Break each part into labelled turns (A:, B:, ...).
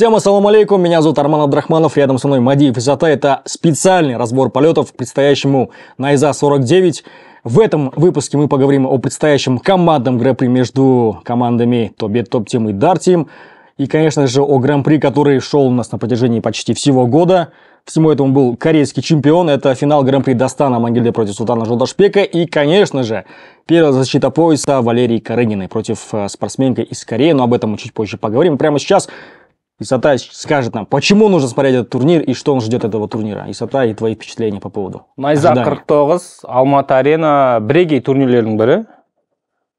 A: Всем ассаламу алейкум, меня зовут Арман Абдрахманов, рядом со мной Мадиев. Высота. Это специальный разбор полетов к предстоящему Найза 49 В этом выпуске мы поговорим о предстоящем командном гран между командами Тобет Топ Тим и Дар Тим. И, конечно же, о гран-при, который шел у нас на протяжении почти всего года. Всему этому был корейский чемпион. Это финал гран-при Дастана Мангилде против Султана Жолдашпека. И, конечно же, первая защита пояса Валерии Карыниной против э, спортсменка из Кореи. Но об этом мы чуть позже поговорим. Прямо сейчас и Исатай скажет нам, почему нужно смотреть этот турнир и что он ждет этого турнира. Исатай и твои впечатления по поводу.
B: Найза 49 Алматы арена бірегей турнирлердің бірі.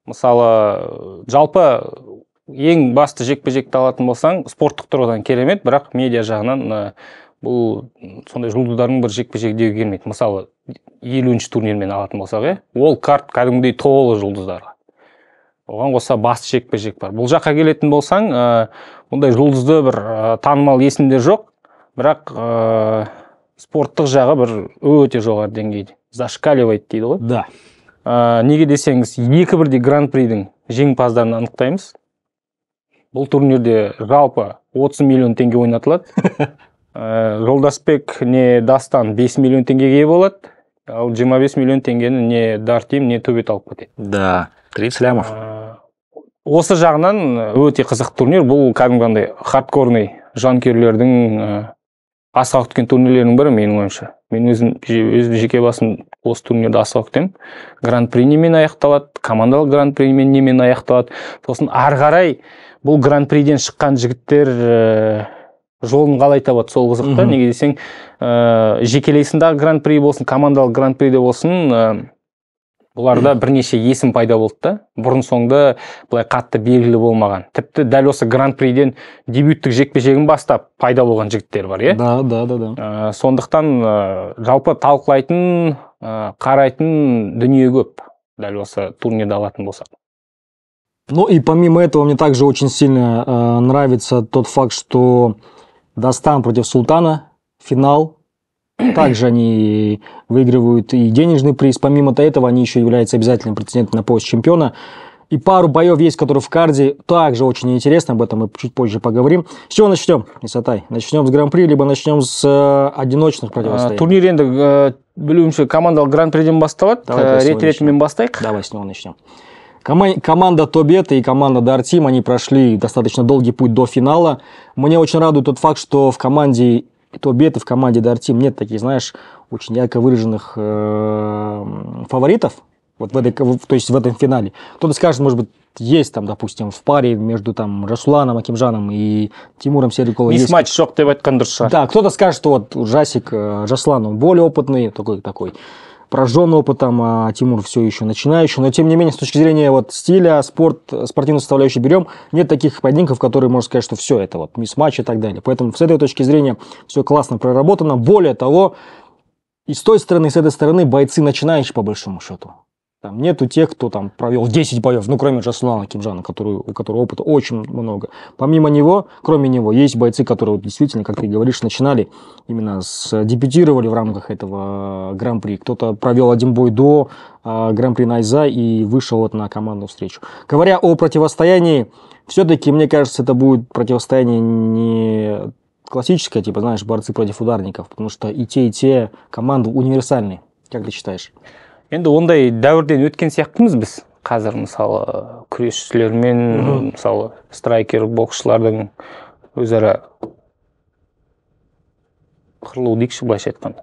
B: Мысалы, жалпы ең басты жекпе-жекті алатын болсаң, спорттық тұрғыдан керемет, бірақ медиа жағынан бұл сондай жұлдыздардың бір жекпе жек деуге келмейді мысалы елуінші турнирмен алатын болсақ иә ол карт кәдімгідей толы жұлдыздар оған қоса басты жекпе жек бар бұл жаққа келетін болсаң ә, э, ондай жұлдызды бір ә, танымал есімдер жоқ бірақ ә, спорттық жағы бір өте жоғары деңгейде зашкаливает дейді ғой да ә, неге десеңіз екі бірдей гран придің жеңімпаздарын анықтаймыз бұл турнирде жалпы 30 миллион теңге ойнатылады ә, жолдасбек не дастан 5 миллион теңгеге ие болады ал 25 миллион теңгені не дартим не төбет алып кетеді да 30 лямов осы жағынан э, өте қызық турнир бұл андай хардкорный жанкүйерлердің ә, э, асыға күткен турнирлерінің бірі менің ойымша мен өзім өзім жеке басым осы турнирді асыға күтемін гран при немен аяқталады командалық гран при немен аяқталады сосын ары қарай бұл гран приден шыққан жігіттер ә, жолын қалай табады сол қызық та неге десең ә, жекелей гран при болсын командалық гран приде болсын бұларда бірнеше есім пайда болды да бұрын соңды былай қатты белгілі болмаған тіпті дәл осы гран приден дебюттік жекпе жегін бастап пайда болған жігіттер бар иә да да да да ә, сондықтан э, жалпы талқылайтын ә, қарайтын дүние көп дәл осы турнирді алатын болсақ
A: ну и помимо этого мне также очень сильно нравится тот факт что Дастан против Султана финал Также они выигрывают и денежный приз. Помимо этого, они еще являются обязательным претендентом на пост чемпиона. И пару боев есть, которые в карде также очень интересно, об этом мы чуть позже поговорим. С чего начнем, Исатай? Начнем с Гран-при, либо начнем с э, одиночных
B: противостояний? А, турнир енді э, ә, білуімше командалық Гран-приден басталады. Ә, э, Рет-ретімен бастайық. Давай с него начнем.
A: Команда Тобета и команда Дартим, они прошли достаточно долгий путь до финала. Мне очень радует тот факт, что в команде то бед в команде Дартим нет таких, знаешь, очень ярко выраженных э, фаворитов, вот в этой, то есть в этом финале. Кто-то скажет, может быть, есть там, допустим, в паре между там Расланом Акимжаном и Тимуром Сериколом. Есть
B: матч Шок ТВ Кандерша.
A: Да, кто-то скажет, что вот Жасик, э, Жаслан, он более опытный, такой, такой прожжен опытом, а Тимур все еще начинающий. Но, тем не менее, с точки зрения вот стиля, спорт, спортивной составляющей берем, нет таких поединков, которые можно сказать, что все, это вот мисс-матч и так далее. Поэтому с этой точки зрения все классно проработано. Более того, и с той стороны, и с этой стороны бойцы начинающие, по большому счету. Там нету тех, кто там провел 10 боев, ну, кроме Жаслана Кимжана, который, у которого опыта очень много. Помимо него, кроме него, есть бойцы, которые вот, действительно, как ты говоришь, начинали именно с дебютировали в рамках этого э, гран-при. Кто-то провел один бой до э, гран-при Найза и вышел вот на командную встречу. Говоря о противостоянии, все-таки, мне кажется, это будет противостояние не классическое, типа, знаешь, борцы против ударников, потому что и те, и те команды универсальны. Как ты считаешь?
B: енді ондай дәуірден өткен сияқтымыз біз қазір мысалы мен мысалы страйкер боксшылардың өзара қырылуы дейікші былайша айтқанда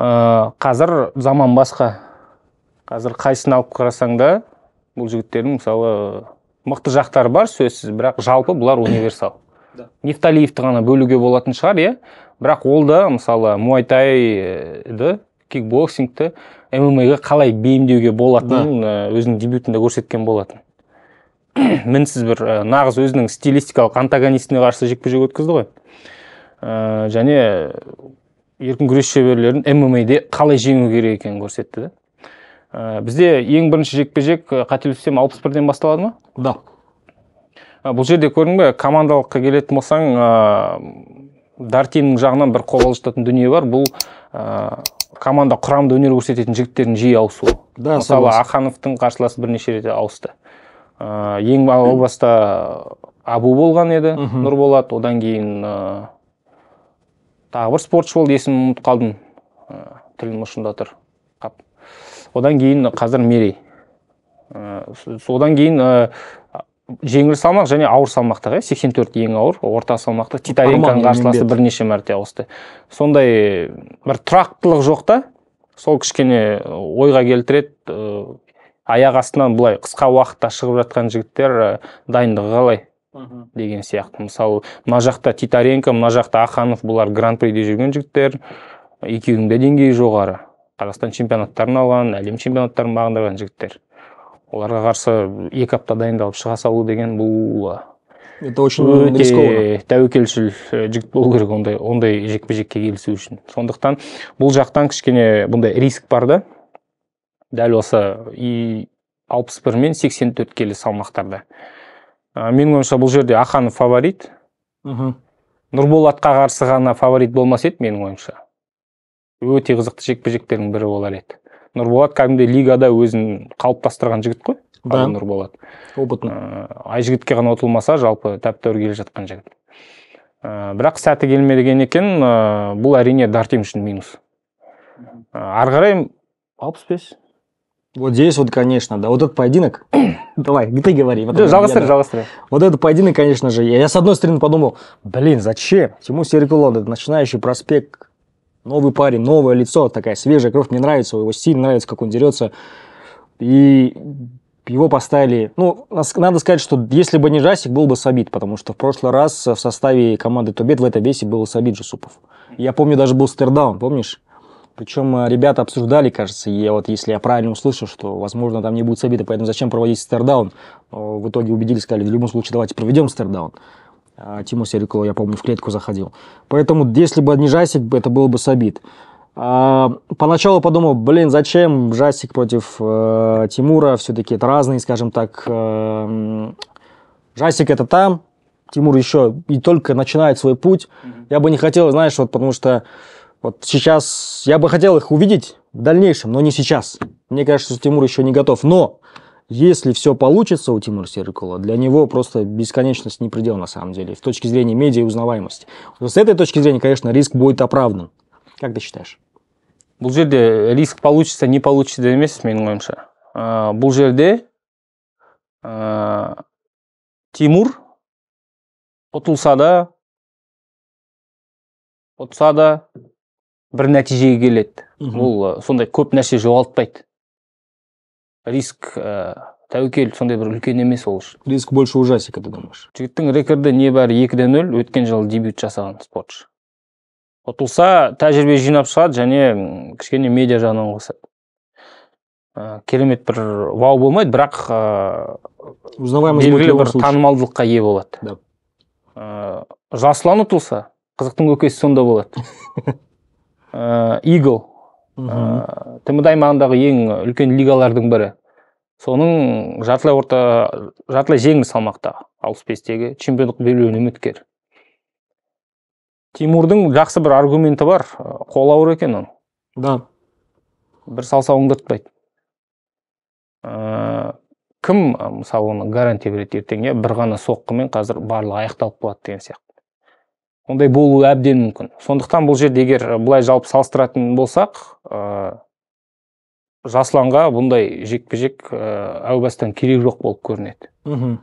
B: э, қазір заман басқа қазір қайсысын алып қарасаң да бұл жігіттердің мысалы мықты жақтары бар сөзсіз бірақ жалпы бұлар универсал нефталиевті ғана бөлуге болатын шығар иә бірақ ол да мысалы муайтайды э, кикбоксингті мма ға қалай бейімдеуге болатынын э, өзінің дебютінде көрсеткен болатын мінсіз бір э, нағыз өзінің стилистикалық антагонистіне қарсы жекпе жек өткізді ғой ә, және еркін күрес шеберлерін ммде қалай жеңу керек екенін көрсетті да бізде ең бірінші жекпе жек қателеспесем алпыс бірден басталады ма да бұл жерде көрдің бе командалыққа келетін болсаң ә, дартиннің жағынан бір қобалжытатын дүние бар бұл команда құрамында өнер көрсететін жігіттердің жиі ауысуы да мысалы ахановтың қарсыласы бірнеше рет ауысты ә, ең о баста абу болған еді нұрболат одан кейін ә, тағы бір спортшы болды есімін ұмытып қалдым ә, тілім ұшында тұр қап одан кейін қазір мерей ә, содан кейін жеңіл салмақ және ауыр салмақтағы иә сексен төрт ең ауыр орта салмақта титаренконың қарсыласы бірнеше мәрте ауысты сондай э, бір тұрақтылық жоқ та сол кішкене э, ойға келтіреді ыыы э, аяқ астынан былай қысқа уақытта шығып жатқан жігіттер дайындығы қалай деген сияқты мысалы мына жақта титаренко мына жақта аханов бұлар гран приде жүрген жігіттер екеуінің де деңгейі жоғары қазақстан чемпионаттарын алған әлем чемпионаттарын бағындырған жігіттер оларға қарсы екі апта дайындалып шыға салу деген бұл э, это очень өте тәуекелшіл э, жігіт болу керек ондай ондай жекпе жекке келісу үшін сондықтан бұл жақтан кішкене бұндай риск бар да дәл осы и алпыс бір мен сексен төрт келі салмақтарда э, менің ойымша бұл жерде аханов фаворит мхм нұрболатқа қарсы ғана фаворит болмас еді менің ойымша өте қызықты жекпе жектердің бірі болар еді нұрболат кәдімгідей лигада өзін қалыптастырған жігіт қой да нұрболат опытный э, ай жігітке ғана ұтылмаса жалпы тәп тәуір келе жатқан жігіт ә, э, бірақ сәті келмеген екен ә, э, бұл әрине дартим үшін минус ә, ары қарай алпыс бес Вот здесь
A: вот, конечно, да, вот этот поединок, давай, ты говори. Да, жалостыр, жалостыр. Вот этот поединок, конечно же, я, я с одной стороны подумал, блин, зачем? Тимур Серикулон, начинающий проспект Новый парень, новое лицо, такая свежая кровь. Мне нравится его стиль, нравится, как он дерется. И его поставили... Ну, надо сказать, что если бы не Жасик, был бы Сабит, потому что в прошлый раз в составе команды Тобет в этом весе был Сабит Жусупов. Я помню, даже был Стердаун, помнишь? Причем э, ребята обсуждали, кажется, и вот если я правильно услышал, что, возможно, там не будет Сабита, поэтому зачем проводить Стердаун? В итоге убедились, сказали, в любом случае давайте проведем Стердаун. А, Тиму Серикова, я помню, в клетку заходил. Поэтому, если бы не Жасик, это было бы Сабит. А, поначалу подумал, блин, зачем Жасик против э, Тимура, все-таки это разные, скажем так. Э, Жасик это там, Тимур еще и только начинает свой путь. Mm-hmm. Я бы не хотел, знаешь, вот потому что вот сейчас я бы хотел их увидеть в дальнейшем, но не сейчас. Мне кажется, что Тимур еще не готов. Но если все получится у Тимура Серикула, для него просто бесконечность не предел на самом деле, с точки зрения медиа и узнаваемости. С этой точки зрения, конечно, риск будет оправдан.
B: Как ты считаешь? бұл жерде риск получится не получится емес менің ойымша ә, бұл жерде ә, тимур ұтылса да ұтса да бір нәтижеге келеді ол а, сондай көп нәрсе жоғалтпайды риск ә, тәуекел сондай бір үлкен емес ол үшін риск больше ужасика ты думаешь жігіттің рекорды небәрі екі де нөл өткен жылы дебют жасаған спортшы ұтылса тәжірибе жинап шығады және кішкене медиа жағынан қосады ә, керемет бір вау болмайды бірақ ыыы э, белгілі бір танымалдылыққа ие болады да. ә, жасұлан ұтылса қызықтың өкесі сонда болады ыыы игл тмд аймағындағы ең үлкен лигалардың бірі соның жартылай орта жартылай жеңіл салмақтағы алпыс бестегі чемпиондық белбеуіне үміткер тимурдың жақсы бір аргументі бар ә, қолы ауыр екен оның да бір салса ыыы ә, кім мысалы оны гарантия береді ертең иә? бір ғана соққымен қазір барлығы аяқталып қалады деген сияқты ондай болуы әбден мүмкін сондықтан бұл жерде егер былай жалпы салыстыратын болсақ ә, э, жасланға бұндай жекпе жек ә, э, әу бастан керек жоқ болып көрінеді мхм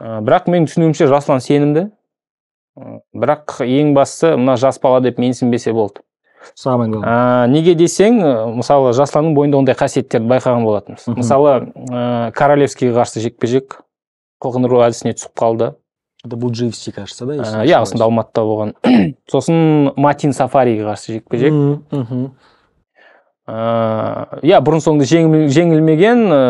B: ә, бірақ менің түсінуімше Жаслан сенімді ә, бірақ ең бастысы мына жас бала деп менсінбесе болды ә, неге десең мысалы жасұланның бойында ондай қасиеттерді байқаған болатынбыз мысалы ә, королевскийге қарсы жекпе жек әдісіне түсіп қалды это бұл gfc кажется да иә осында алматыда болған сосын матин сафариге қарсы жекпе жек иә э, бұрын соңды жеңілмеген э,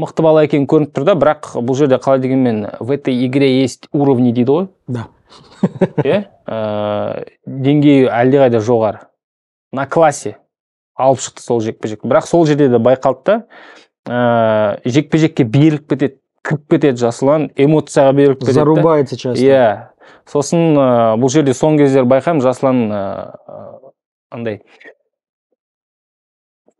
B: мықты бала екені көрініп тұр да бірақ бұл жерде қалай дегенмен в этой игре есть уровни дейді ғой да иә деңгейі әлдеқайда жоғары на классе алып шықты сол жекпе жекті бірақ сол жерде де байқалды да ыыы жекпе жекке беріліп кетеді кіріп кетеді жасұлан эмоцияға беріліп кетеді зарубается часто иә сосын ә, бұл жерде соңғы кездері байқаймын жасұлан ыыы андай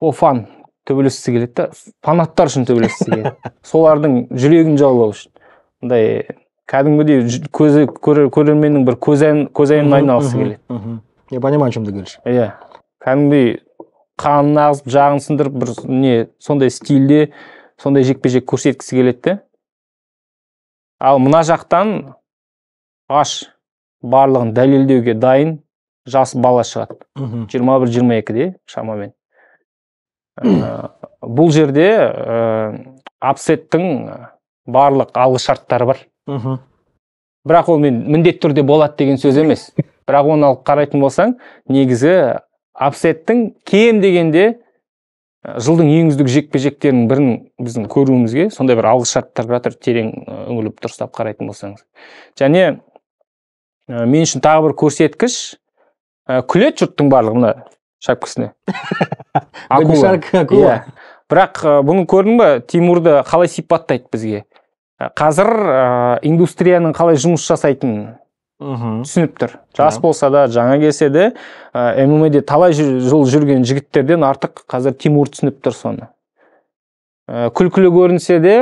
B: офан төбелескісі келеді да фанаттар үшін төбелескісі келеді солардың жүрегін жаулау үшін мындай кәдімгідей көзі көрерменнің бір көзайым көзайымына айналғысы
A: келеді я понимаю
B: о чем ты говоришь иә кәдімгідей қанын ағызып жағын сындырып бір не сондай стильде сондай жекпе жек көрсеткісі келеді ал мына жақтан аш барлығын дәлелдеуге дайын жас бала шығады жиырма бір жиырма екіде шамамен э, бұл жерде э, апсеттің барлық шарттары бар бірақ ол мен міндетті түрде болады деген сөз емес бірақ оны алып қарайтын болсаң негізі апсеттің кем дегенде Э, жылдың ең үздік жекпе жектерінің бірін біздің көруімізге сондай бір алғы шарттар жатыр терең үңіліп дұрыстап қарайтын болсаңыз және ә, мен үшін тағы бір көрсеткіш ә, күледі жұрттың барлығы мына шапкасіне
A: акула иә.
B: бірақ ә, бұны көрдің ба тимурды қалай сипаттайды бізге қазір ә, индустрияның қалай жұмыс жасайтынын мхм түсініп тұр жас болса да жаңа келсе де ә, ммде талай жыл жүрген жігіттерден артық қазір тимур түсініп тұр соны ә, күлкілі көрінсе де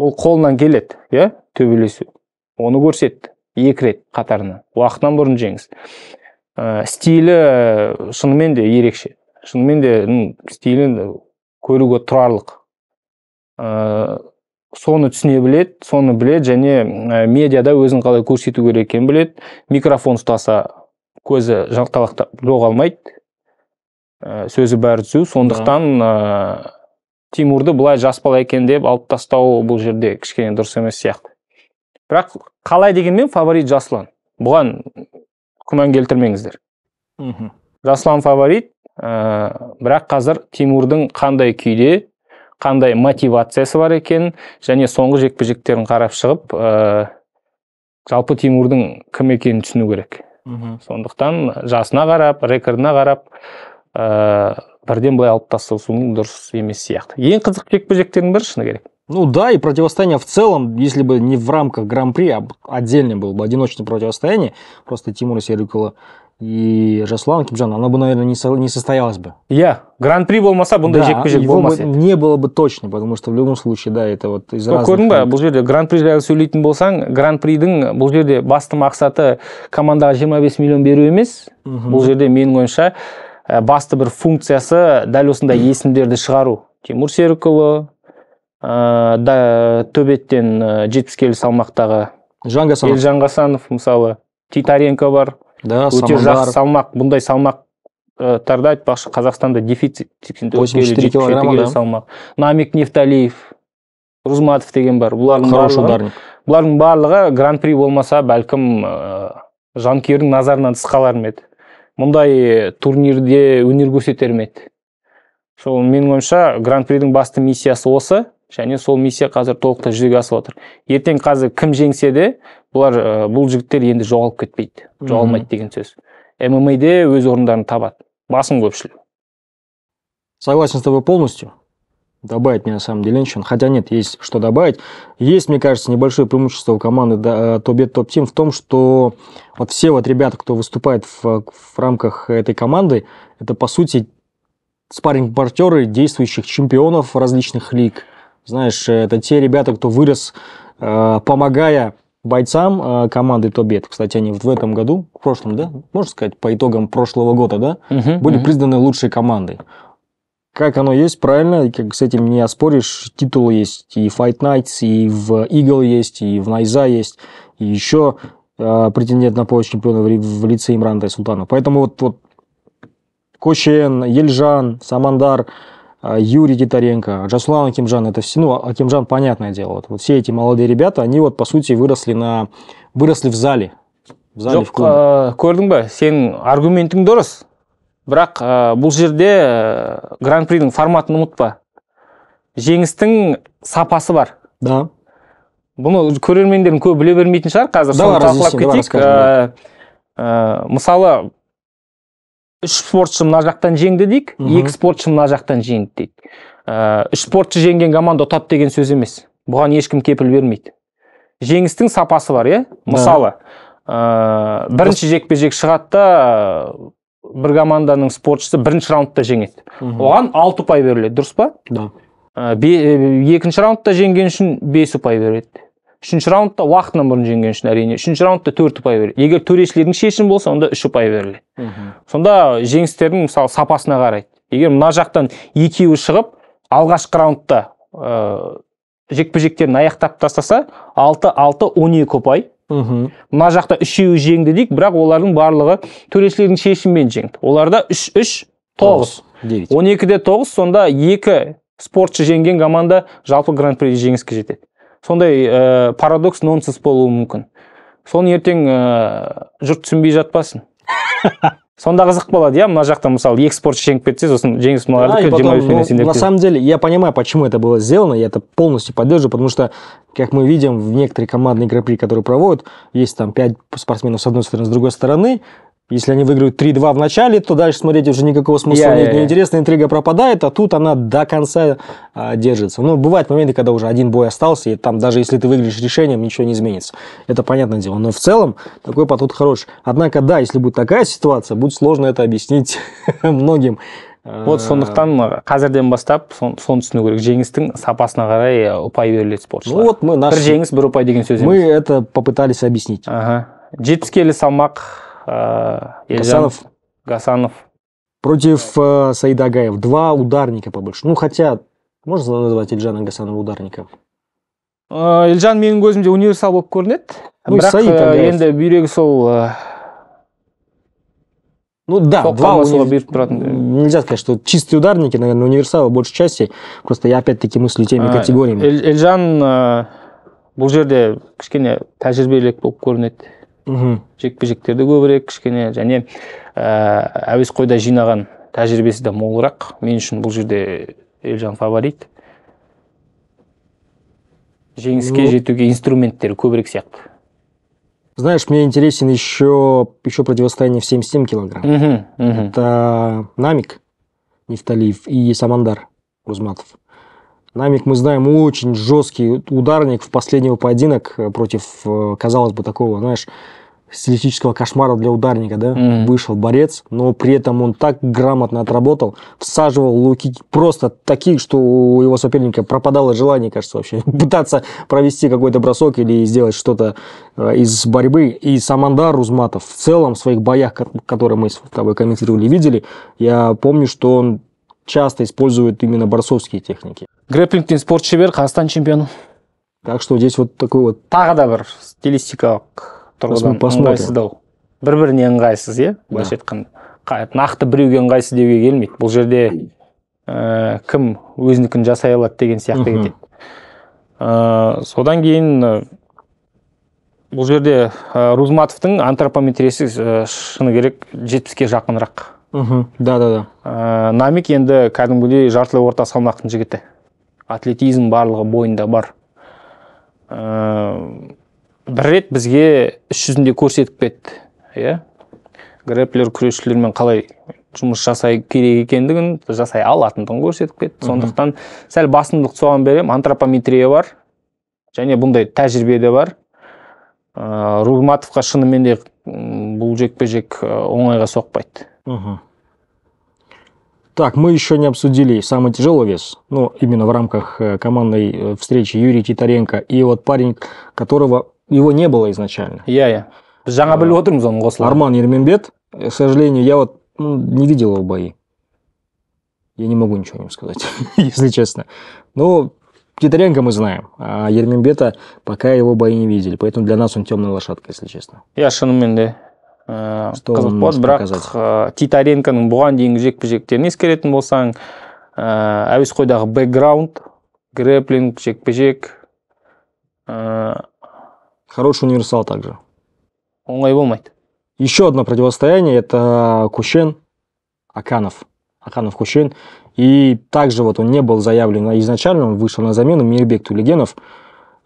B: ол қолынан келеді иә төбелесу оны көрсетті екі рет қатарынан уақытынан бұрын жеңіс ә, стилі шынымен де ерекше шынымен де стилін көруге тұрарлық соны түсіне білет соны білет және ә, медиада өзін қалай көрсету керек екенін біледі микрофон ұстаса көзі жалталақтап жоғалмайды ә, сөзі бәрі түзу сондықтан ә, тимурды былай жас бала екен деп алып тастау бұл жерде кішкене дұрыс емес сияқты бірақ қалай дегенмен фаворит жаслан бұған күмән келтірмеңіздер мхм жасұлан фаворит ә, бірақ қазір тимурдың қандай күйде қандай мотивациясы бар екен, және соңғы жекпе жектерін қарап шығып ә, жалпы тимурдың кім екенін түсіну керек сондықтан жасына қарап рекордына қарап ә, бірден былай алып тастасуың дұрыс емес сияқты ең қызық жекпе жектердің бірі шыны керек
A: ну да, и противостояние в целом, если бы не в рамках Гран-при, а отдельно было бы одиночное противостояние, просто тимур серікұлы и Жасұлан Кимжан, оно бы, наверное, не, со, не состоялось бы.
B: Я. Гран-при болмаса,
A: бұндай да, жекпе-жек болмас Не было бы точно, потому что в любом случае, да, это вот из разных... Көрдің ба,
B: бұл жерде гран-при жайлы сөйлейтін болсаң, гран-придің бұл жерде басты мақсаты командаға 25 миллион беру емес. Бұл жерде менің ойымша басты бір функциясы дәл осындай есімдерді шығару. Тимур Серікұлы, ә, да, төбеттен жетпіс келі салмақтағы Жан Гасанов. Елжан Гасанов мысалы, Титаренко бар да өте жақсы салмақ бұндай салмақтарда э, айтпақшы қазақстанда дефицит сексен төрт килограмм салмақ намик нефталиев рузматов деген бар бұлардың бұлардың барлығы гран при болмаса бәлкім ә, жанкүйердің назарынан тыс қалар ма еді мұндай э, турнирде өнер көрсетер ме еді сол менің ойымша гран придің басты миссиясы осы және сол миссия қазір толықтай жүзеге асып жатыр ертең қазір кім жеңсе де бұлар ә, бұл жігіттер енді жоғалып кетпейді жоғалмайды деген сөз ммде өз орындарын табады басым көпшілігі согласен
A: с тобой полностью добавить мне на самом деле ничего. Хотя нет, есть что добавить. Есть, мне кажется, небольшое преимущество у команды Тобет Топ Тим в том, что вот все вот ребята, кто выступает в, в рамках этой команды, это по сути спарринг-партнеры действующих чемпионов различных лиг, знаешь, э, это те ребята, кто вырос, э, помогая бойцам э, команды Тобет. Кстати, они вот в этом году, в прошлом, да, можно сказать, по итогам прошлого года, да, угу, были угу. признаны лучшей командой. Как оно есть, правильно, как с этим не оспоришь, Титул есть и Fight Nights, и в Eagle есть, и в Найза есть, и еще э, претендент на пояс чемпиона в, в лице Имрана Тайсултана. Поэтому вот, вот Кощен, Ельжан, Самандар – а, Юрий Титаренко, Жаслан Акимжан, это все, ну, а Акимжан, понятное дело, вот, вот все эти молодые ребята, они вот, по сути, выросли, на, выросли в зале,
B: в зале жоқ ә, а, көрдің бе сенің аргументің дұрыс бірақ ә, бұл жерде ә, гран придің форматын ұмытпа жеңістің сапасы бар да бұны көрермендердің көбі біле бермейтін шығар қазір да, соны талқылап кетейік мысалы үш спортшы мына жақтан жеңді дейік екі спортшы мына жақтан жеңді дейді ыыы үш спортшы жеңген команда ұтады деген сөз емес бұған ешкім кепіл бермейді жеңістің сапасы бар иә мысалы ыыы бірінші жекпе жек шығады бір команданың спортшысы бірінші раундта жеңеді оған алты ұпай беріледі дұрыс па да екінші раундта жеңген үшін бес ұпай береді үшінші раундта уақытынан бұрын жеңген үшін әрине үшінші раундта төрт ұпай береді егер төрешілердің шешімі болса онда үш ұпай беріледі сонда жеңістердің мысалы сапасына қарайды егер мына жақтан екеуі шығып алғашқы раундта ыыы ә, жекпе жектерін аяқтап тастаса алты алты он екі ұпай мхм мына жақта үшеуі жеңді дейік бірақ олардың барлығы төрешілердің шешімімен жеңді оларда үш үш тоғыз он екі де тоғыз сонда екі спортшы жеңген команда жалпы гран приде жеңіске жетеді сондай ә, э, парадокс нонсенс болуы мүмкін соны ертең ә, э, жұрт түсінбей жатпасын сонда қызық болады иә мына жақта мысалы екі спортшы жеңіп кетсе сосын жеңіс мыналардікі жиырма ну, на самом
A: деле я понимаю почему это было сделано я это полностью поддерживаю потому что как мы видим в некоторые командные игры которые проводят есть там пять спортсменов с одной стороны с другой стороны если они выиграют 3-2 в начале, то дальше смотреть уже никакого смысла я, нет. Неинтересная интрига пропадает, а тут она до конца а, держится. Ну, бывают моменты, когда уже один бой остался, и там даже если ты выиграешь решением, ничего не изменится. Это понятное дело. Но в целом такой подход хорош. Однако, да, если будет
B: такая ситуация, будет сложно это объяснить многим. вот сондықтан э, қазірден бастап соны түсіну керек жеңістің сапасына қарай э, ұпай беріледі спортшылар ну, вот мы наш... бір жеңіс бір ұпай деген сөз мы это попытались объяснить ага. жетпіс келі салмақ Э,
A: Гасанов. Гасанов. Против э, Саида Агаев. Два ударника побольше. Ну, хотя, можно назвать Эльджана Гасанова ударником?
B: ә, э, елжан менің көзімде универсал болып көрінеді ну, бірақ ә, э, енді бүйрегі сол ә...
A: ну да два беріп тұратын нельзя сказать что чистые ударники наверное универсалы большей части просто я опять таки мыслю теми категориями
B: эльжан ә, бұл жерде кішкене тәжірибелік болып көрінеді мхм жекпе жектерді көбірек кішкене және ә, әуесқойда жинаған тәжірибесі де молырақ мен үшін бұл жерде елжан фаворит жеңіске жетуге инструменттері көбірек сияқты
A: знаешь, мне интересен еще, еще противостояние в 77 килограмм. мхм мхм Это Намик Нефталиев и Самандар рузматов Намик, мы знаем, очень жесткий ударник в последний поединок э, против, э, казалось бы, такого, знаешь, стилистического кошмара для ударника, да, mm-hmm. вышел борец, но при этом он так грамотно отработал, всаживал луки просто такие, что у его соперника пропадало желание, кажется, вообще пытаться провести какой-то бросок или сделать что-то э, из борьбы. И Самандар Рузматов в целом в своих боях, которые мы с тобой комментировали, видели, я помню, что он часто использует
B: именно борцовские техники. Грэпплингтен спорт шебер қазақстан чемпионы так что здесь вот такой вот тағы да бір стилистикалық тұрғыдан ыңғайсыздау бір біріне ыңғайсыз иә былайша айтқанда нақты біреуге ыңғайсыз деуге келмейді бұл жерде э, кім өзінікін жасай алады деген сияқты кетеді э, содан кейін э, бұл жерде рузматовтың антропометриясы шыны керек жетпіске жақынырақ мхм да да да ә, намик енді кәдімгідей жартылай орта салмақтың жігіті атлетизм барлығы бойында бар ә, бір рет бізге іс жүзінде көрсетіп кетті иә грэплер күресшілермен қалай жұмыс жасай керек екендігін жасай алатындығын көрсетіп кетті сондықтан сәл басымдылықты соған беремін антропометрия бар және бұндай тәжірибе де бар ыыы э, ә, шынымен де бұл жекпе жек э, оңайға соқпайды мхм Так, мы еще не обсудили самый
A: тяжелый вес, ну, именно в рамках э, командной э, встречи Юрий Титаренко и вот парень, которого его не было изначально.
B: Я, я. жаңа біліп
A: э, арман ерменбет к сожалению я вот ну, не видел его бои я не могу ничего о нем сказать если честно но Титаренко мы знаем а ерменбета пока его бои не видели поэтому для нас он темная лошадка если честно
B: Я шынымен де ыыы қызық болады бірақ э, титаренконың бұған дейінгі жекпе жектерін ескеретін болсаң ыыы э, әуесқойдағы бэкграунд грэплинг жекпе жек э, хороший универсал также оңай болмайды еще одно противостояние
A: это кушен аканов аканов кушен и также вот он не был заявлен изначально он вышел на замену мирбек тулегенов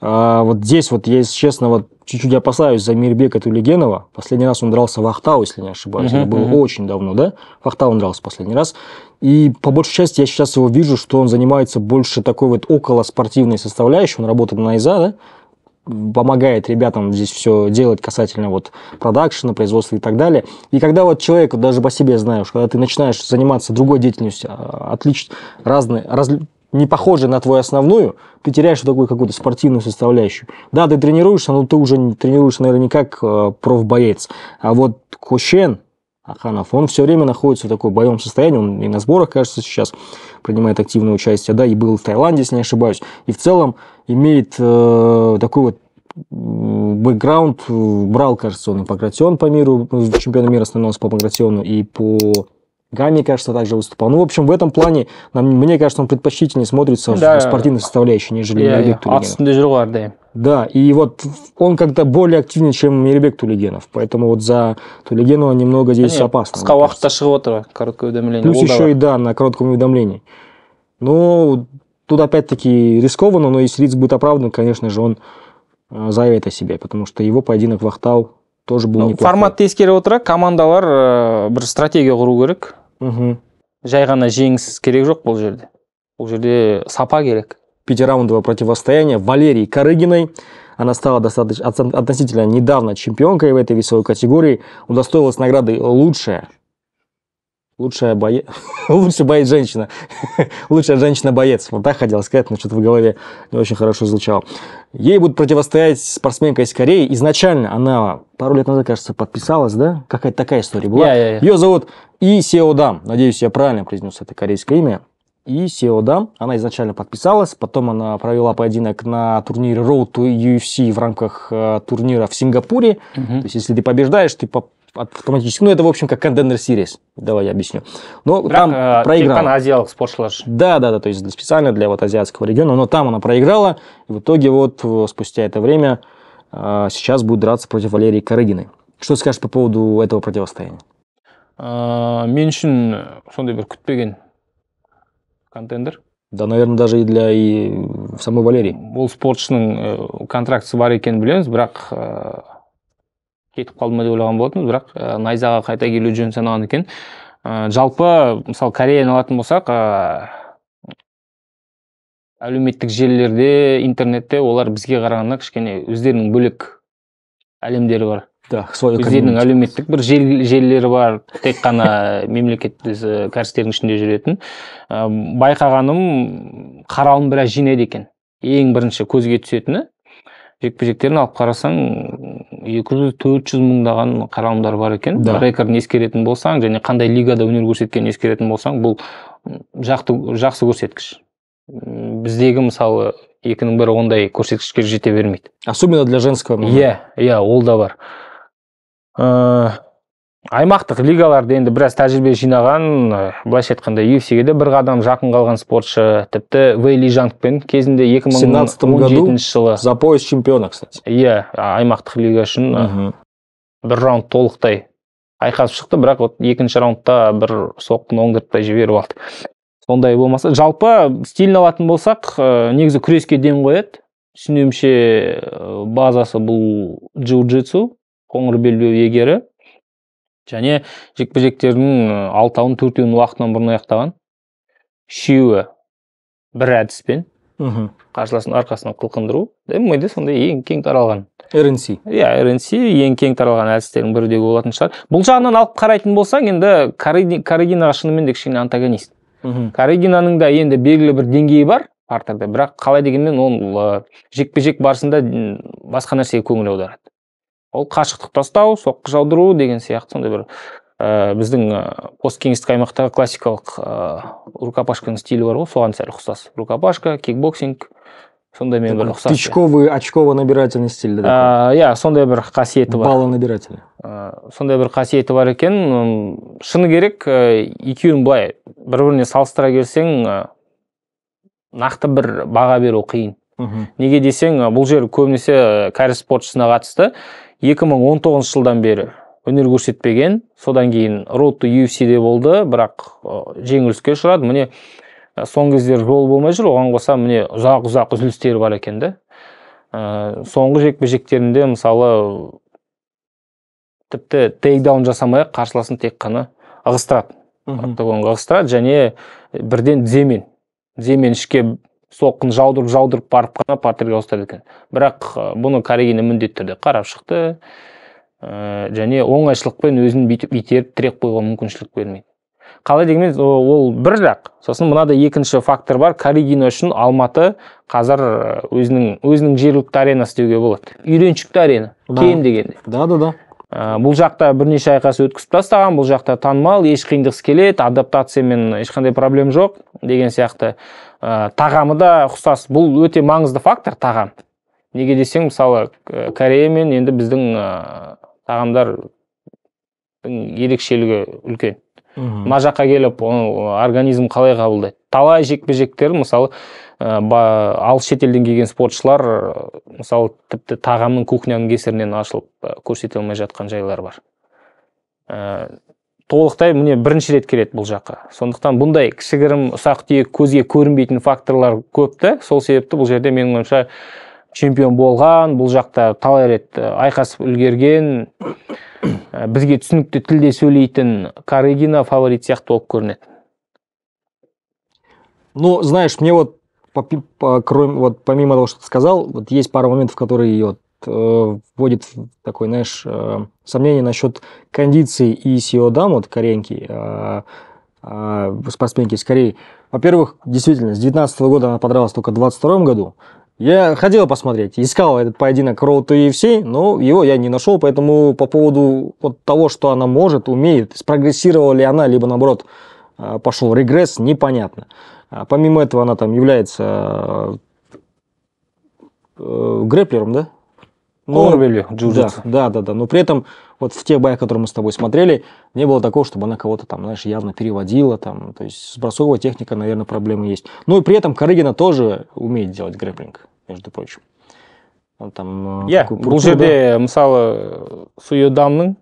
A: а вот здесь вот я, если честно, вот чуть-чуть опасаюсь за Мирбека Тулигенова. Последний раз он дрался в Ахтау, если не ошибаюсь. Uh-huh, Это было uh-huh. очень давно, да? В Ахтау он дрался последний раз. И по большей части я сейчас его вижу, что он занимается больше такой вот около спортивной составляющей. Он работает на ИЗА, да? помогает ребятам здесь все делать касательно вот продакшена, производства и так далее. И когда вот человек, даже по себе знаешь, когда ты начинаешь заниматься другой деятельностью, а, отлично, разные, раз, не похожа на твою основную, ты теряешь такую какую-то спортивную составляющую. Да, ты тренируешься, но ты уже не тренируешься, наверное, не как э, профбоец. А вот Кощен Аханов, он все время находится в таком боевом состоянии, он и на сборах, кажется, сейчас принимает активное участие, да, и был в Таиланде, если не ошибаюсь, и в целом имеет э, такой вот бэкграунд э, брал, кажется, он и по по миру, э, чемпион мира становился по гратиону и по Гами, кажется, также выступал. Ну, в общем, в этом плане, нам, мне кажется, он предпочтительнее смотрится да. в спортивной составляющей, нежели yeah, Мирбек
B: Тулигенов. Да, и
A: вот он как-то более активнее, чем Мирбек Тулигенов. Поэтому вот за Тулигенова немного здесь Нет, опасно.
B: Скалах Ташиотова, короткое уведомление. Плюс еще и,
A: да, на коротком уведомлении. Но ну, тут опять-таки рискованно, но если риск будет оправдан, конечно же, он э, заявит о себе, потому что его поединок вахтал тоже был ну, неплохой. Формат
B: ескере отыра командалар э, бір стратегия құру керек мхм жай ғана жеңіс керек жоқ бұл жерде бұл жерде сапа керек пятираундовое противостояние Валерии Карыгиной. Она
A: стала достаточно, относительно недавно чемпионкой в этой весовой категории, удостоилась награды «Лучшая Лучшая бое... Лучше боец женщина. Лучшая женщина-боец. Вот так хотел сказать, но что-то в голове не очень хорошо звучало. Ей будет противостоять спортсменка из Кореи. Изначально она пару лет назад, кажется, подписалась, да? Какая-то такая история была. Yeah, yeah, yeah. Ее зовут И Сеодам. Надеюсь, я правильно произнес это корейское имя. И Сеодам. Она изначально подписалась. Потом она провела поединок на турнире Road to UFC в рамках э, турнира в Сингапуре. Uh-huh. То есть, если ты побеждаешь, ты по автоматически. Ну, это, в общем, как контендер Series. Давай я объясню. Но Брак, там э, проиграла. Азия Спортлэш. Да, да, да, то есть специально для вот азиатского региона. Но там она проиграла. И в итоге вот э, спустя это время э, сейчас будет драться против Валерии Карыгиной. Что скажешь по поводу этого противостояния?
B: Э, мен үшін бір күтпеген контендер да наверное даже и для и самой валерии ол спортшының э, контрактісі бар екенін білеміз бірақ кетіп қалды ма деп ойлаған болатынбыз бірақ ә, найзаға қайта келу жөн санаған екен ә, жалпы мысалы кореяны алатын болсақ ә, әлеуметтік желілерде интернетте олар бізге қарағанда кішкене өздерінің бөлек әлемдері бар да свой өздерінің әлеуметтік бір желілері бар тек қана мемлекет кәрістердің ішінде жүретін ә, байқағаным қаралым біраз жинайды екен ең бірінші көзге түсетіні жекпе жектерін алып қарасаң екі жүз төрт жүз мыңдаған қаралымдар бар екен да. рекордын ескеретін болсаң және қандай лигада өнер көрсеткенін ескеретін болсаң бұл жақты, жақсы көрсеткіш біздегі мысалы екінің бірі ондай көрсеткішке жете бермейді особенно для женского иә иә ол да бар ыыы э, аймақтық лигаларда енді біраз тәжірибе жинаған э, былайша айтқанда ге де бір қадам жақын қалған спортшы тіпті вейли жангпен кезінде 2017 жылы за пояс чемпиона кстати иә аймақтық лига үшін э, бір раунд толықтай айқасып шықты бірақ вот екінші раундта бір соққыны оңдыртпай жіберіп алды сондай болмаса жалпы э, стилін алатын болсақ негізі күреске ден қояды түсінуімше базасы бұл джиу джитсу қоңыр белбеу иегері және жекпе жектердің алтауын төртеуін уақытынан бұрын аяқтаған үшеуі бір әдіспен мхм арқасынан қылқындыру де сондай ең кең таралған рнс иә рнс ең кең таралған әдістердің бірі деуге болатын шығар бұл жағынан алып қарайтын болсаң енді карегинаға шынымен де кішкене антагонист мхм да енді белгілі бір деңгейі бар партерде бірақ қалай дегенмен ол жекпе жек барысында басқа нәрсеге көңіл аударады ол қашықтық тастау соққы жаудыру деген сияқты сондай бір ә, біздің ә, посткеңестік аймақтағы классикалық ә, рукопашканың стилі бар ғой соған сәл ұқсас рукопашка кикбоксинг сондай мен бір ұқсас
A: тычковый очково набирательный
B: стиль да иә сондай бір қасиеті бар баллонабирательный ә, сондай бір қасиеті бар екен шыны керек екеуін былай бір біріне салыстыра келсең нақты бір баға беру қиын неге десең бұл жер көбінесе кәріс спортшысына қатысты 2019 жылдан бері өнер көрсетпеген содан кейін роад ufc де болды бірақ жеңіліске ұшырады міне соңғы кездері жол болмай жүр оған қоса міне ұзақ ұзақ үзілістері бар екен да ә, соңғы жекпе жектерінде мысалы тіпті тейкдаун жасамай ақ қарсыласын тек қана ығыстырады октагонға ығыстырады және бірден дземен. Дземен ішке соққын жаудырып жаудырып барып қана партерге ауыстырады екен бірақ бұны карегина міндетті түрде қарап шықты ә, және оңайшылықпен өзін бүйтіп итеріп тіреп қоюға мүмкіншілік бермейді қалай дегенмен ол бір жақ сосын да екінші фактор бар каригина үшін алматы қазір өзінің өзінің жергілікті аренасы деуге болады үйреншікті арена кем дегенде да да да ә, бұл жақта бірнеше айқас өткізіп тастаған бұл жақта танымал еш қиындықсыз келеді адаптациямен ешқандай проблем жоқ деген сияқты ә, тағамы да ұқсас бұл өте маңызды фактор тағам неге десең мысалы корея мен енді біздің ә, э, тағамдар ерекшелігі үлкен мына жаққа келіп оны организм қалай қабылдайды талай жекпе жектер мысалы Э, ал шетелден келген спортшылар э, мысалы тіпті тағамның кухняның кесірінен ашылып э, көрсете алмай жатқан жайлар бар толықтай міне бірінші рет келеді бұл жаққа сондықтан бұндай кішігірім ұсақ түйек көзге көрінбейтін факторлар көп та сол себепті бұл жерде менің ойымша чемпион болған бұл жақта талай рет айқасып үлгерген бізге түсінікті тілде сөйлейтін карыгина фаворит сияқты болып көрінеді
A: ну знаешь мне вот по, по, кроме, вот, помимо того, что ты сказал, вот есть пара моментов, которые вот, э, вводит такой, знаешь, э, сомнение насчет кондиции и SEO дам, вот Кореньки, э, э, спортсменки из Кореи. Во-первых, действительно, с 2019 года она подралась только в 2022 году. Я хотел посмотреть, искал этот поединок Road to UFC, но его я не нашел, поэтому по поводу вот того, что она может, умеет, спрогрессировала ли она, либо наоборот, а, пошел регресс, непонятно. А, помимо этого, она там является э, грэплером, да? Ну, Орвели, да, да, да, да. Но при этом вот в тех боях, которые мы с тобой смотрели, не было такого, чтобы она кого-то там, знаешь, явно переводила. Там, то есть с бросовая техника, наверное, проблемы есть. Ну и при
B: этом Карыгина тоже
A: умеет делать грэплинг, между прочим. Он там... Э, Я, бұл жерде
B: мысалы суедамның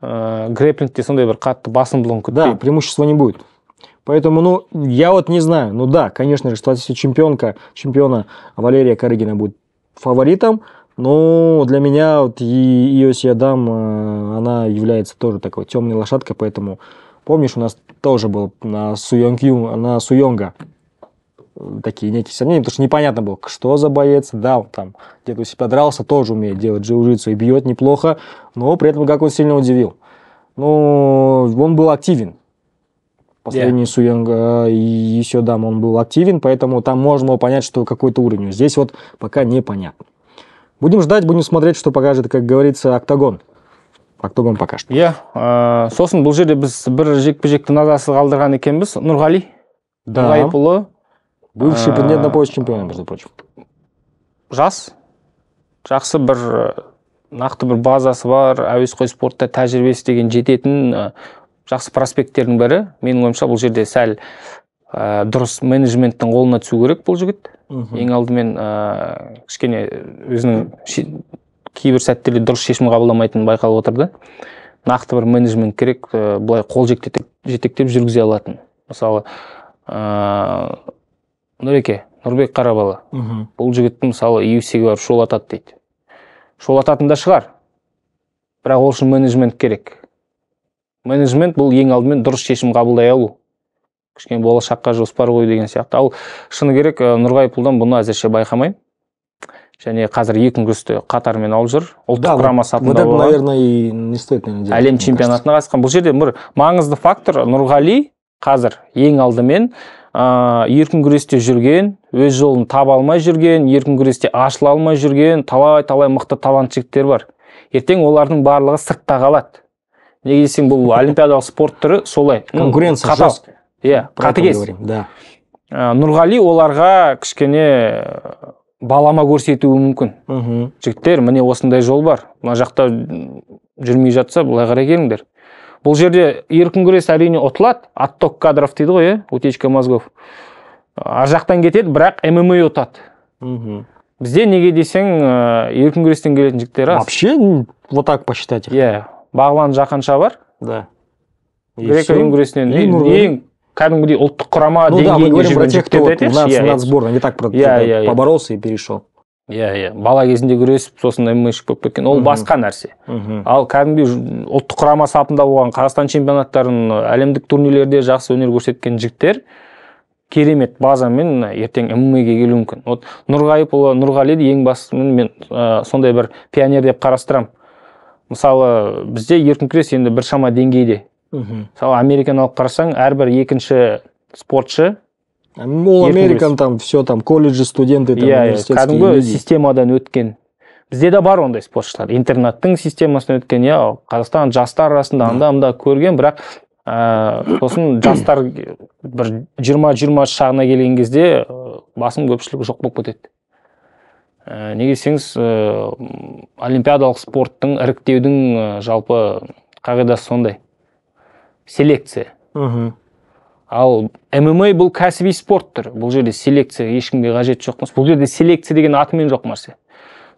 B: ә, э, грэпплингте сондай бір қатты басымдылығын күтпеймін да преимущества не будет Поэтому, ну, я вот не знаю.
A: Ну да, конечно же, статистика чемпионка, чемпиона Валерия Карыгина будет фаворитом. Но ну, для меня вот и ее Сиадам, э, она является тоже такой темной лошадкой, поэтому помнишь, у нас тоже был на Суйонг на Суйонга такие некие сомнения, потому что непонятно было, что за боец, да, он там где-то у себя дрался, тоже умеет делать джиу-джитсу и бьет неплохо, но при этом как он сильно удивил. Ну, он был активен, Последний сравнению yeah. с и еще дам он был активен, поэтому там можно было понять, что какой-то уровень. Здесь вот пока непонятно. Будем ждать, будем смотреть, что покажет, как говорится, октагон. Октагон покажет.
B: Иә, yeah, э, сосын бұл жерде біз бір жекпе жекті назарсыз қалдырған екенбіз нұрғали да. нұрғайыпұлы бывший претендент на
A: пояс чемпиона между прочим
B: жас жақсы бір э, нақты бір базасы бар әуесқой спортта тәжірибесі деген жететін э, жақсы проспекттердің бірі менің ойымша бұл жерде сәл ә, дұрыс менеджменттің қолына түсу керек бұл жігіт ең алдымен ә, кішкене өзінің ши, кейбір сәттерде дұрыс шешім қабылдамайтынын байқалып отыр да нақты бір менеджмент керек ә, былай қол жетектеп жүргізе алатын мысалы нұреке нұрбек қарабала бұл жігітті мысалы юсиге барып шулатады дейді шулататын да шығар бірақ ол үшін менеджмент керек менеджмент бұл ең алдымен дұрыс шешім қабылдай алу кішкене болашаққа жоспар қою деген сияқты ал шыны керек нұрғайыпұлдан бұны әзірше байқамаймын және қазір екі күсті қатармен алып жүр ұлттық құрама сапында наверное
A: не стоит әлем чемпионатына
B: қатысқан бұл жерде бір маңызды фактор нұрғали қазір ең алдымен ә, еркін күресте жүрген өз жолын таба алмай жүрген еркін күресте ашыла алмай жүрген талай талай мықты талант жігіттер бар ертең олардың барлығы сыртта қалады неге десең бұл олимпиадалық спорт түрі солай конкуренция жоқ иә қатыгез да нұрғали оларға кішкене э, балама көрсетуі мүмкін мхм жігіттер міне осындай жол бар мына жақта жүрмей жатса былай қарай келіңдер бұл жерде еркін күрес әрине ұтылады отток кадров дейді ғой иә утечка мозгов ар жақтан кетеді бірақ мма ұтады бізде неге десең ыыы э, еркін күрестен келетін жігіттер аз вообще вот так посчитать их иә бағлан жақанша бар да греко рим күресінен ең кәдімгідей ұлттық құрама ну да мы говорим про тех кто не так иә, иә, иә. поборолся и перешел иә иә бала кезінде күресіп сосын ммшник болып кеткен ол басқа нәрсе -hmm. ал кәдімгідей ұлттық құрама сапында болған қазақстан чемпионаттарын әлемдік турнирлерде жақсы өнер көрсеткен жігіттер керемет базамен ертең ммге келуі мүмкін вот нұрғайыпұлы нұрғалиді ең бастымен мен ә, сондай бір пионер деп қарастырамын мысалы бізде еркін күрес енді біршама деңгейде мхм мысалы американы алып қарасаң әрбір екінші спортшы
A: ол американ там все там колледжі студенты там кәдімгі системадан өткен
B: бізде де бар ондай спортшылар интернаттың системасынан өткен иә қазақстан жастар арасында анда мында көрген бірақ сосын жастар бір жиырма жиырма шағына келген кезде э, басым көпшілігі жоқ болып кетеді ә, неге десеңіз э, олимпиадалық спорттың іріктеудің жалпы қағидасы сондай селекция мхм ал мма бұл кәсіби спорт түрі бұл жерде селекция ешкімге қажет жоқ бұл жерде селекция деген атымен жоқ нәрсе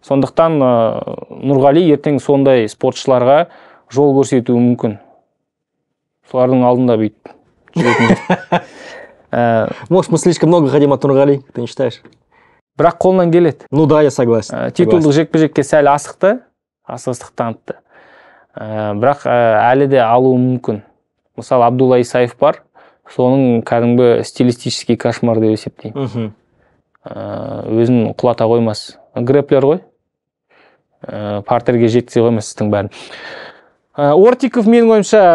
B: сондықтан э, нұрғали ертең сондай спортшыларға жол көрсетуі мүмкін солардың алдында бүйтіп жүретін э, может мы слишком много хотим от Нұрғали, ты не считаешь бірақ қолынан келеді ну да я согласен э, титулдық жекпе жекке сәл асықты асығыстық танытты бірақ әлі де алуы мүмкін мысалы абдулла исаев бар соның кәдімгі стилистический кошмар деп есептеймін мхм өзін құлата қоймас грэплер ғой ә, партерге жеткізе қоймас істің бәрін ә, ортиков менің ойымша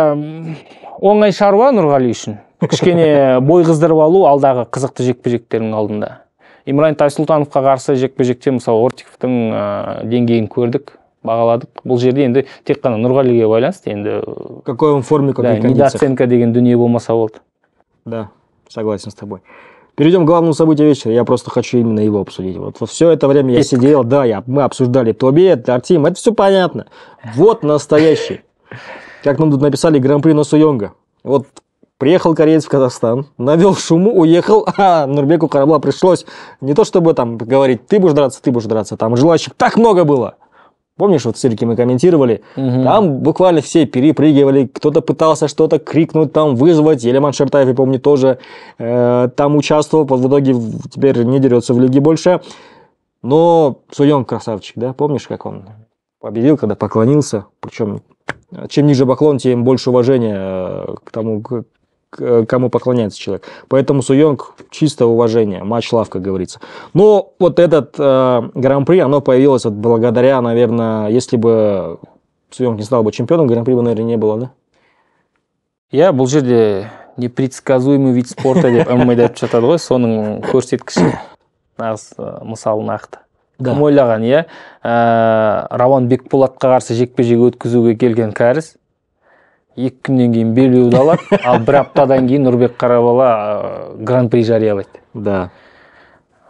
B: оңай шаруа нұрғали үшін кішкене бой қыздырып алу алдағы қызықты жекпе жектердің алдында имран тайсұлтановқа қарсы жекпе жекте мысалы ортиковтың деңгейін көрдік бағаладық бұл жерде енді тек қана нұрғалиге байланысты енді какой он форме какой да, недооценка деген дүние болмаса болды Да, согласен с тобой.
A: Перейдем к главному событию вечера. Я просто хочу именно его обсудить. Вот все это время я сидел, да, я, мы обсуждали Тоби, это Артем, это все понятно. Вот настоящий. Как нам тут написали, гран-при Носуйонга. Вот приехал кореец в Казахстан, навел шуму, уехал, а Нурбеку Карабла пришлось не то чтобы там говорить, ты будешь драться, ты будешь драться, там желающих так много было. Помнишь, вот цирки мы комментировали? Угу. Там буквально все перепрыгивали, кто-то пытался что-то крикнуть, там вызвать. Елеман Шартаев, я помню, тоже э, там участвовал, в итоге теперь не дерется в лиге больше. Но Суем красавчик, да? Помнишь, как он победил, когда поклонился? Причем э, чем ниже поклон, тем больше уважения э, к тому, кому поклоняется человек. Поэтому Суйонг чистое уважение, матч-лав, как говорится. Но вот этот э, гран-при, оно появилось вот благодаря, наверное, если бы Суйонг не стал бы чемпионом, гран-при бы, наверное, не было, да?
B: Я бұл жерде непредсказуемый вид спорта деп мма айтып жатады ғой соның көрсеткіші нағыз э, мысалы нақты да. кім ойлаған иә ә, э, рауан бекболатқа қарсы жекпе жек өткізуге келген кәріс екі күннен кейін белбеуді алады ал бір аптадан кейін нұрбек қарабала э, гран при жариялайды да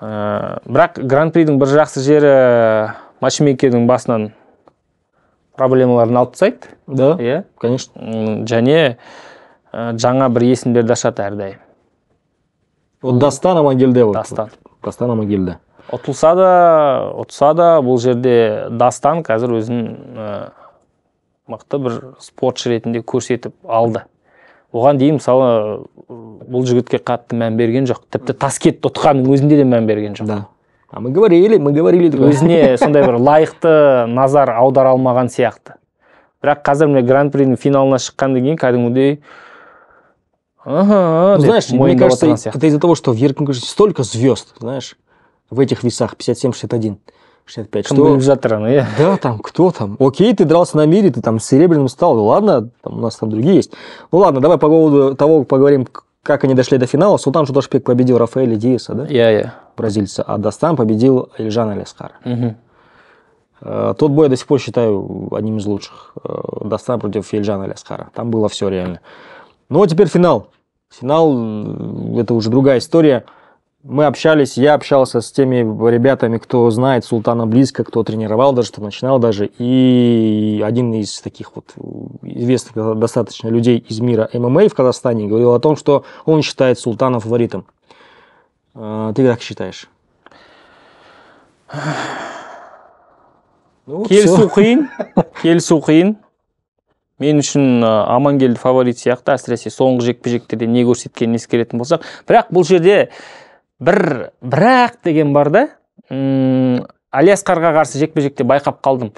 B: ә, бірақ гран придің бір жақсы жері э, матчмейкердің басынан проблемаларын алып тастайды да иә конечно және жаңа бір есімдерді ашады әрдайым вот дастан
A: амангелді вот дастан дастан
B: ұтылса да ұтса да бұл жерде дастан қазір өзін мықты бір спортшы ретінде көрсетіп алды оған дейін мысалы бұл жігітке қатты мән берген жоқ тіпті таскетті ұтқанның өзінде де мән берген жоқ да а мы говорили мы говорили өзіне сондай бір лайықты назар аудара алмаған сияқты бірақ қазір міне гран придің финалына шыққаннан кейін кәдімгідей ну, знаешь, мне кажется, это из-за
A: того, что в еркін столько звезд, знаешь, в этих весах, 57-61. 65. Коммунизатора, ну я... Да, там, кто там? Окей, ты дрался на мире, ты там серебряным стал, ну ладно, там, у нас там другие есть. Ну ладно, давай по поводу того поговорим, как они дошли до финала. Султан Шутошпек победил Рафаэля Диеса, да? Я, я. Бразильца. А Дастан победил Эльжана Лескара. Угу. Тот бой я до сих пор считаю одним из лучших. Э, Дастан против Эльжана Ляскара. Там было все реально. Ну, а теперь финал. Финал – это уже другая история – мы общались, я общался с теми ребятами, кто знает Султана близко, кто тренировал даже, кто начинал даже. И один из таких вот известных достаточно людей из мира ММА в Казахстане говорил о том, что он считает Султана фаворитом.
B: А, ты как считаешь? Ну, келісу қиын келісу қиын мен үшін а, амангелді фаворит сияқты әсіресе соңғы жекпе жектерде не көрсеткенін ескеретін болсақ бірақ бұл жерде бір бірақ деген бар да Асқарға қарсы жекпе жекте байқап қалдым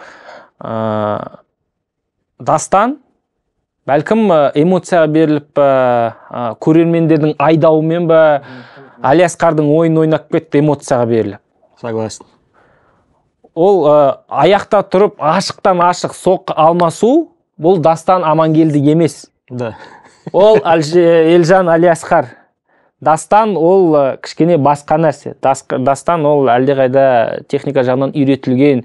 B: ә, дастан бәлкім ә, эмоцияға беріліп ә, ә, көрермендердің айдауымен ба Асқардың ойын ойнап кетті эмоцияға беріліп согласен ол ә, аяқта тұрып ашықтан ашық соқ алмасу бұл дастан аман келді емес да ол әлж, елжан әлиасқар дастан ол э, кішкене басқа нәрсе дастан ол әлдеқайда техника жағынан үйретілген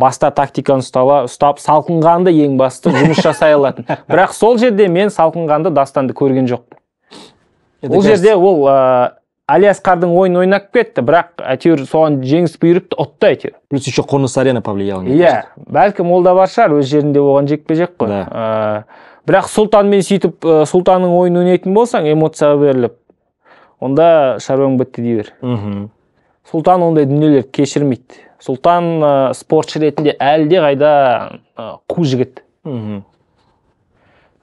B: баста тактиканы ұстала, ұстап салқынғанды ең басты жұмыс жасай алатын бірақ сол жерде мен салқынғанды дастанды көрген жоқпын ол жерде ол ә, э, әли асқардың ойын ойнап кетті бірақ әйтеуір соған жеңіс бұйырыпты ұтты әйтеуір плюс еще қоныс арена повлияла иә бәлкім ол да бар шығар өз жерінде оған жекпе жек қой да. Э, бірақ сұлтанмен сөйтіп ә, сұлтанның ойын ойнайтын болсаң эмоцияға беріліп онда шаруаң бітті дей бер мхм сұлтан ондай дүниелерді кешірмейді сұлтан ә, спортшы ретінде әлде қайда ә, қу жігіт мхм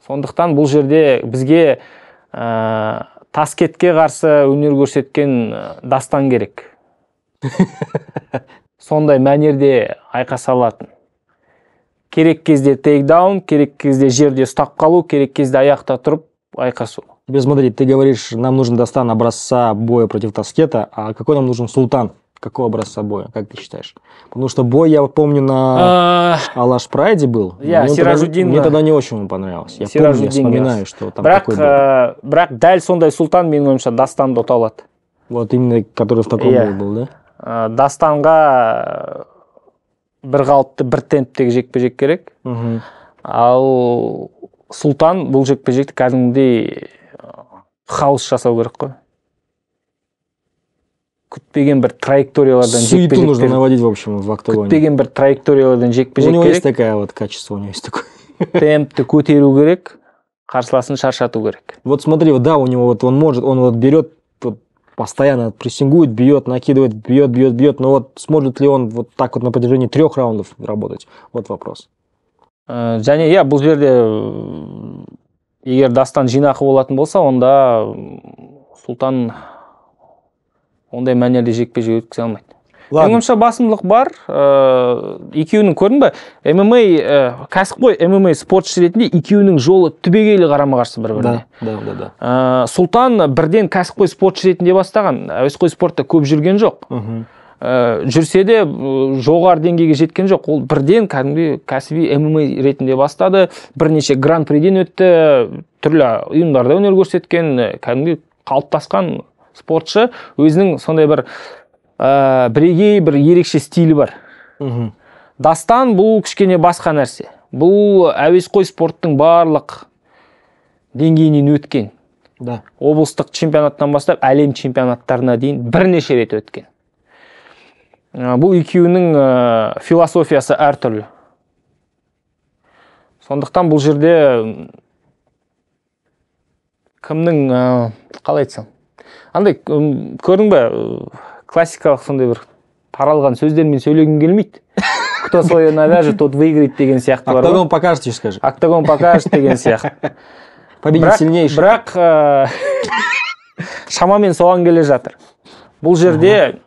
B: сондықтан бұл жерде бізге ә, таскетке қарсы өнер көрсеткен дастан керек сондай мәнерде айқаса алатын керек кезде тейкдаун керек кезде жерде ұстап қалу керек кезде
A: аяқта тұрып айқасу Теперь смотри, ты говоришь, нам нужен Достан образца боя против Таскета, а какой нам нужен Султан? Какого образца боя, как ты считаешь? Потому что бой, я помню, на а, Алаш Прайде был. Я, yeah, Сиражудин. Мне тогда не очень он понравился. Я помню, я вспоминаю, что там бірақ, такой был.
B: Э, бірақ дәл сондай Султан, менің ойымша, Дастанды ұта Вот
A: именно, который в таком yeah. был, да?
B: Ә, бергалт бір қалыпты, бір керек. а Султан бұл жекпе-жекті кәдімгідей хаос жасау керек қой күтпеген бір траекториялардан суету нужно наводить
A: в общем в актовоне күтпеген
B: бір траекториялардан жекпе жек у него есть такая вот качество у него есть такое темпті көтеру керек қарсыласын шаршату керек
A: вот смотри да у него вот он может он вот берет вот, постоянно прессингует бьет накидывает бьет бьет бьет но вот сможет ли он вот так вот на протяжении трех раундов
B: работать вот вопрос э, және иә бұл жерде егер дастан жинақы болатын болса онда сұлтан ондай мәнерде жекпе жек өткізе алмайды менің ойымша басымдылық бар ә, екеуінің көрдің ба мма ә, э, кәсіпқой мма спортшы ретінде екеуінің жолы түбегейлі қарама қарсы бір біріне да да да, ә, сұлтан бірден кәсіпқой спортшы ретінде бастаған әуесқой спортта көп жүрген жоқ ә, жүрсе де жоғары деңгейге жеткен жоқ ол бірден кәдімгідей кәсіби мма ретінде бастады бірнеше гран приден өтті түрлі ұйымдарда өнер көрсеткен кәдімгідей қалыптасқан спортшы өзінің сондай бір ә, бірегей бір ерекше стилі бар мхм дастан бұл кішкене басқа нәрсе бұл әуесқой спорттың барлық деңгейінен өткен да облыстық чемпионаттан бастап әлем чемпионаттарына дейін бірнеше рет өткен бұл екеуінің ә, философиясы әртүрлі сондықтан бұл жерде кімнің ә, қалай айтсам андай көрдің бе классикалық сондай бір таралған сөздермен сөйлегім келмейді кто свое навяжет тот выиграет деген сияқты бар октагон покажет еще скажи октагон покажет деген сияқты победит сильнейший бірақ ә, шамамен соған келе жатыр бұл жерде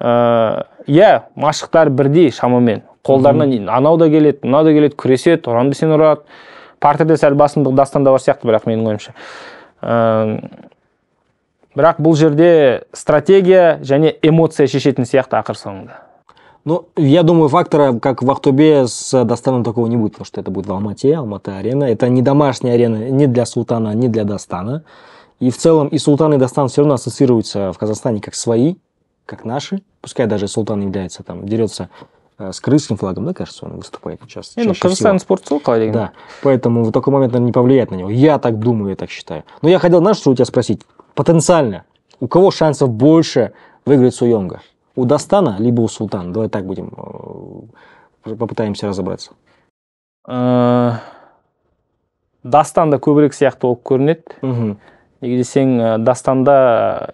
B: Э, иә машықтар бірдей шамамен қолдарынан анау да келеді мынау да келеді күреседі ұран десең ұрады партерде сәл басымдық дастан да бар сияқты бірақ менің ойымша э, бірақ бұл жерде стратегия және эмоция шешетін сияқты ақыр соңында ну, я думаю, фактора, как в
A: Ахтубе с Дастаном такого не будет, потому что это будет в Алмате, Алматы-арена. Это не домашняя арена не для Султана, не для Дастана. И в целом и Султан, и Дастан все равно ассоциируются в Казахстане как свои, как наши, пускай даже Султан является там, дерется э, с крысским флагом, да, кажется, он выступает сейчас. Не, ну, Казахстан
B: спортсул коллеги. А, да,
A: поэтому в такой момент, наверное, не повлияет на него. Я так думаю, я так считаю. Но я хотел, знаешь, что у тебя спросить? Потенциально, у кого шансов больше выиграть Суйонга? У Дастана, либо у Султана? Давай так будем, э,
B: попытаемся разобраться. Э, Дастанда көбірек сияқты болып көрінеді неге десең э, дастанда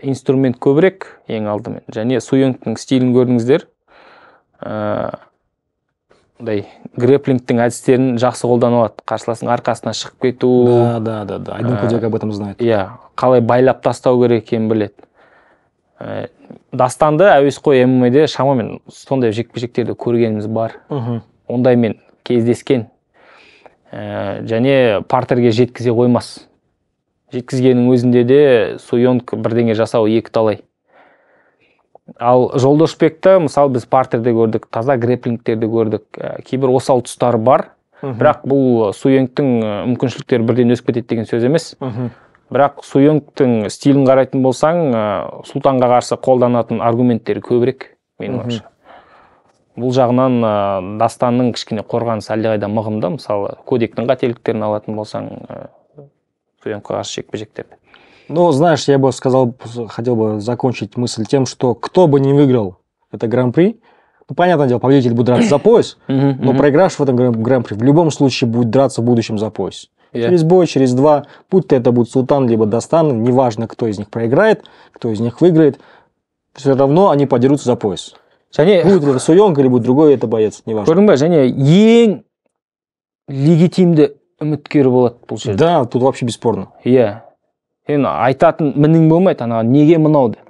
B: инструмент көбірек ең алдымен және суенгтің стилін көрдіңіздер мындай э, грэплингтің әдістерін жақсы қолдана алады қарсыластың арқасына шығып кету да да да, да. айдын э, об этом знает иә қалай байлап тастау керек екенін біледі ә, дастанды әуесқой ммде шамамен сондай жекпе жектерді көргеніміз бар мхм ондаймен кездескен және партерге жеткізе қоймас жеткізгеннің өзінде де суенг бірдеңе жасау екі талай ал жолдошбекті мысалы біз партерде көрдік таза греплингтерді көрдік ә, кейбір осал тұстары бар бірақ бұл суенгтің мүмкіншіліктері бірден өсіп кетеді деген сөз емес Үхым. бірақ суенгтің стилін қарайтын болсаң ә, сұлтанға қарсы қолданатын аргументтері көбірек менің ойымша бұл жағынан ә, дастанның кішкене қорғанысы әлдеқайда мығым да мысалы кодектің қателіктерін алатын болсаң студентку қарсы жекпе
A: ну знаешь я бы сказал хотел бы закончить мысль тем что кто бы не выиграл это гран-при ну, понятное дело, победитель будет драться за пояс, но проигравший в этом гран-при в любом случае будет драться в будущем за пояс. Yeah. Через бой, через два, будь то это будет Султан либо Дастан, неважно, кто из них проиграет, кто из них выиграет, все равно они подерутся за пояс. және будет это суенка или будет другой это боец неважно
B: көрдің ба және ең легитимді үміткері болады бұл жерде да тут вообще бесспорно иә енді ну, айтатын мінің болмайды ана неге мынау деп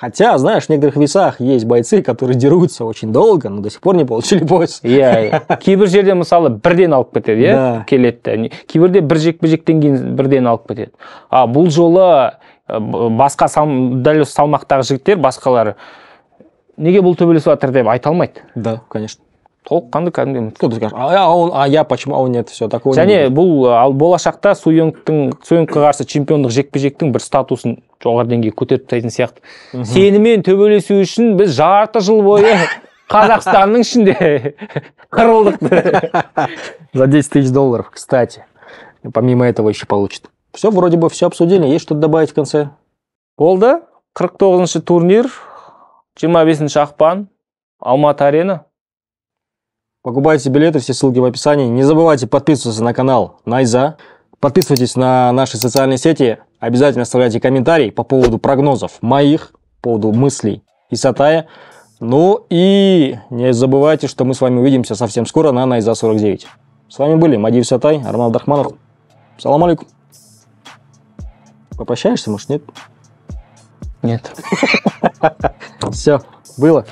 A: Хотя, знаешь, в некоторых весах есть бойцы, которые дерутся очень долго, но до сих пор не получили пояс.
B: Иә, кейбір жерде мысалы бірден алып кетеді, иә, келеді. Кейбірде бір жекпе жектен кейін бірден алып кетеді. А бұл жолы басқа дәл осы салмақтағы жігіттер басқалары неге бұл төбелесіп жатыр деп айта алмайды. Да, конечно. толыққанды кәдімгідей кәдімгі а я почему а нет все такого және бұл ал болашақта суенгтің суенгке қарсы чемпиондық жекпе жектің бір статусын жоғары деңгейге көтеріп тастайтын сияқты сенімен төбелесу үшін біз жарты жыл бойы қазақстанның ішінде қырылдық
A: за 10 тысяч долларов кстати помимо этого еще получит
B: все вроде бы все обсудили есть что добавить в конце болды 49 тоғызыншы турнир 25 бесінші ақпан алматы арена
A: Покупайте билеты, все ссылки в описании. Не забывайте подписываться на канал Найза. Подписывайтесь на наши социальные сети. Обязательно оставляйте комментарии по поводу прогнозов моих, по поводу мыслей и Сатая. Ну и не забывайте, что мы с вами увидимся совсем скоро на Найза 49. С вами были Мадив Сатай, Арман Дахманов. Салам алейкум. Попрощаешься, может, нет? Нет. Все, было.